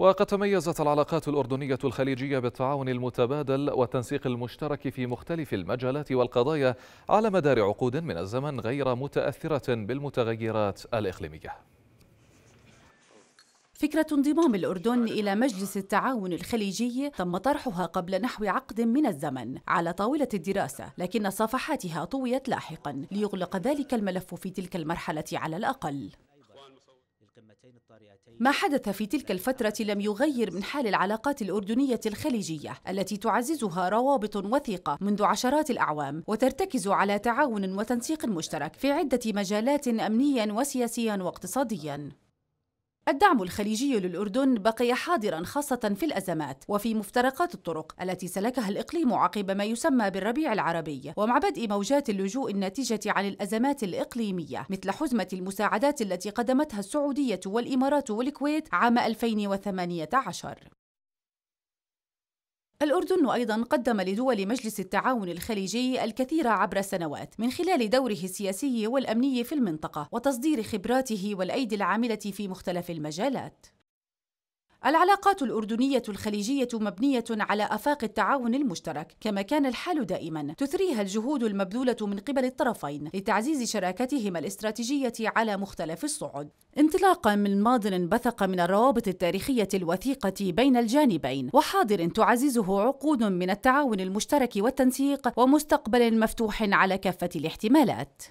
وقد تميزت العلاقات الأردنية الخليجية بالتعاون المتبادل والتنسيق المشترك في مختلف المجالات والقضايا على مدار عقود من الزمن غير متأثرة بالمتغيرات الإقليمية فكرة انضمام الأردن إلى مجلس التعاون الخليجي تم طرحها قبل نحو عقد من الزمن على طاولة الدراسة لكن صفحاتها طويت لاحقا ليغلق ذلك الملف في تلك المرحلة على الأقل ما حدث في تلك الفترة لم يغير من حال العلاقات الأردنية الخليجية التي تعززها روابط وثيقة منذ عشرات الأعوام وترتكز على تعاون وتنسيق مشترك في عدة مجالات أمنيا وسياسيا واقتصاديا الدعم الخليجي للأردن بقي حاضرا خاصة في الأزمات وفي مفترقات الطرق التي سلكها الإقليم عقب ما يسمى بالربيع العربي ومع بدء موجات اللجوء الناتجة عن الأزمات الإقليمية مثل حزمة المساعدات التي قدمتها السعودية والإمارات والكويت عام 2018 الأردن أيضا قدم لدول مجلس التعاون الخليجي الكثير عبر السنوات من خلال دوره السياسي والأمني في المنطقة وتصدير خبراته والأيدي العاملة في مختلف المجالات العلاقات الأردنية الخليجية مبنية على أفاق التعاون المشترك كما كان الحال دائما تثريها الجهود المبذولة من قبل الطرفين لتعزيز شراكتهما الاستراتيجية على مختلف الصعد انطلاقا من ماض بثق من الروابط التاريخية الوثيقة بين الجانبين وحاضر تعززه عقود من التعاون المشترك والتنسيق ومستقبل مفتوح على كافة الاحتمالات